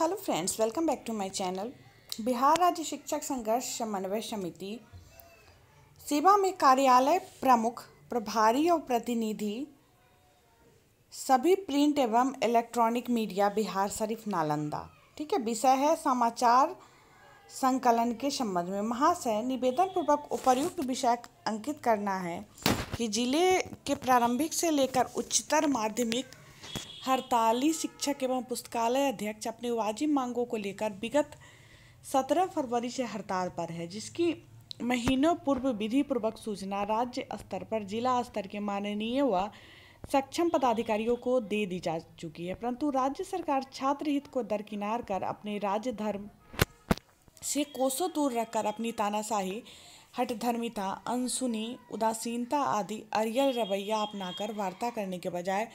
hello friends welcome back to my channel Bihar राज्य शिक्षक संघर्ष समन्वय समिति सेवा में कार्यालय प्रमुख प्रभारी और प्रतिनिधि सभी प्रिंट एवं इलेक्ट्रॉनिक मीडिया बिहार शरीफ नालंदा ठीक है विषय है समाचार संकलन के संबंध में महाशय निवेदन पूर्वक उपयुक्त विषय अंकित करना है कि जिले के प्रारंभिक से लेकर उच्चतर माध्यमिक हड़ताली शिक्षक एवं पुस्तकालय अध्यक्ष अपनी वाजिब मांगों को लेकर विगत सत्रह फरवरी से हड़ताल पर है जिसकी महीनों पूर्व विधि पूर्वक सूचना राज्य स्तर पर जिला स्तर के माननीय व सक्षम पदाधिकारियों को दे दी जा चुकी है परंतु राज्य सरकार छात्र हित को दरकिनार कर अपने राज्य धर्म से कोसों दूर रखकर अपनी तानाशाही हटधर्मिता अनसुनी उदासीनता आदि अरियल रवैया अपनाकर वार्ता करने के बजाय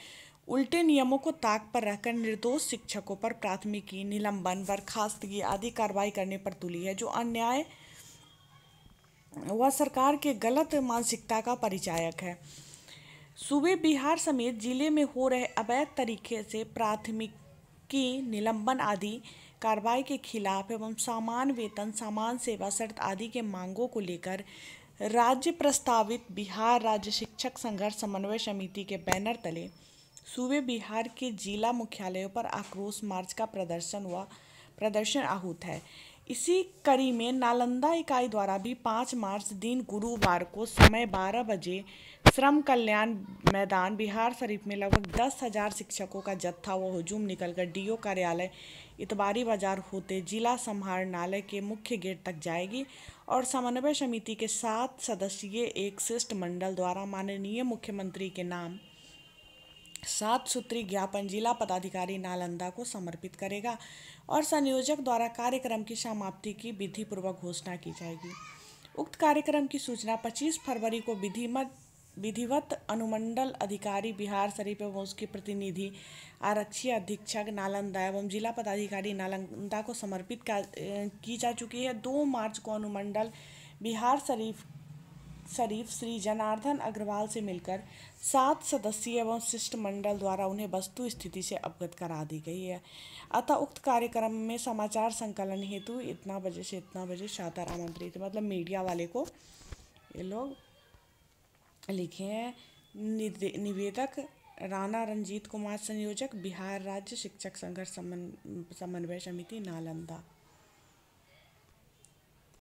उल्टे नियमों को ताक पर रहकर निर्दोष शिक्षकों पर प्राथमिकी निलंबन बर्खास्तगी आदि कार्रवाई करने पर तुली है जो अन्याय व सरकार के गलत मानसिकता का परिचायक है सूबे बिहार समेत जिले में हो रहे अवैध तरीके से प्राथमिकी निलंबन आदि कार्रवाई के खिलाफ एवं सामान वेतन सामान सेवा शर्त आदि के मांगों को लेकर राज्य प्रस्तावित बिहार राज्य शिक्षक संघर्ष समन्वय समिति के बैनर तले सूबे बिहार के जिला मुख्यालयों पर आक्रोश मार्च का प्रदर्शन हुआ प्रदर्शन आहूत है इसी कड़ी में नालंदा इकाई द्वारा भी पाँच मार्च दिन गुरुवार को समय बारह बजे श्रम कल्याण मैदान बिहार शरीफ में लगभग दस हजार शिक्षकों का जत्था व हजूम निकलकर डीओ कार्यालय इतबारी बाजार होते जिला समाहरणालय के मुख्य गेट तक जाएगी और समन्वय समिति के सात सदस्यीय एक शिष्टमंडल द्वारा माननीय मुख्यमंत्री के नाम सात सूत्री ज्ञापन जिला पदाधिकारी नालंदा को समर्पित करेगा और संयोजक द्वारा कार्यक्रम की समाप्ति की विधिपूर्वक घोषणा की जाएगी उक्त कार्यक्रम की सूचना 25 फरवरी को विधिमत विधिवत अनुमंडल अधिकारी बिहार शरीफ एवं उसके प्रतिनिधि आरक्षी अधीक्षक नालंदा एवं जिला पदाधिकारी नालंदा को समर्पित की जा चुकी है दो मार्च को अनुमंडल बिहार शरीफ शरीफ श्री जनार्दन अग्रवाल से मिलकर सात सदस्यीय एवं शिष्टमंडल द्वारा उन्हें वस्तु स्थिति से अवगत करा दी गई है अतः उक्त कार्यक्रम में समाचार संकलन हेतु इतना बजे से इतना बजे शातर आमंत्रित मतलब मीडिया वाले को ये लोग लिखे हैं निवेदक राणा रंजीत कुमार संयोजक बिहार राज्य शिक्षक संघर्ष समन्वय समिति नालंदा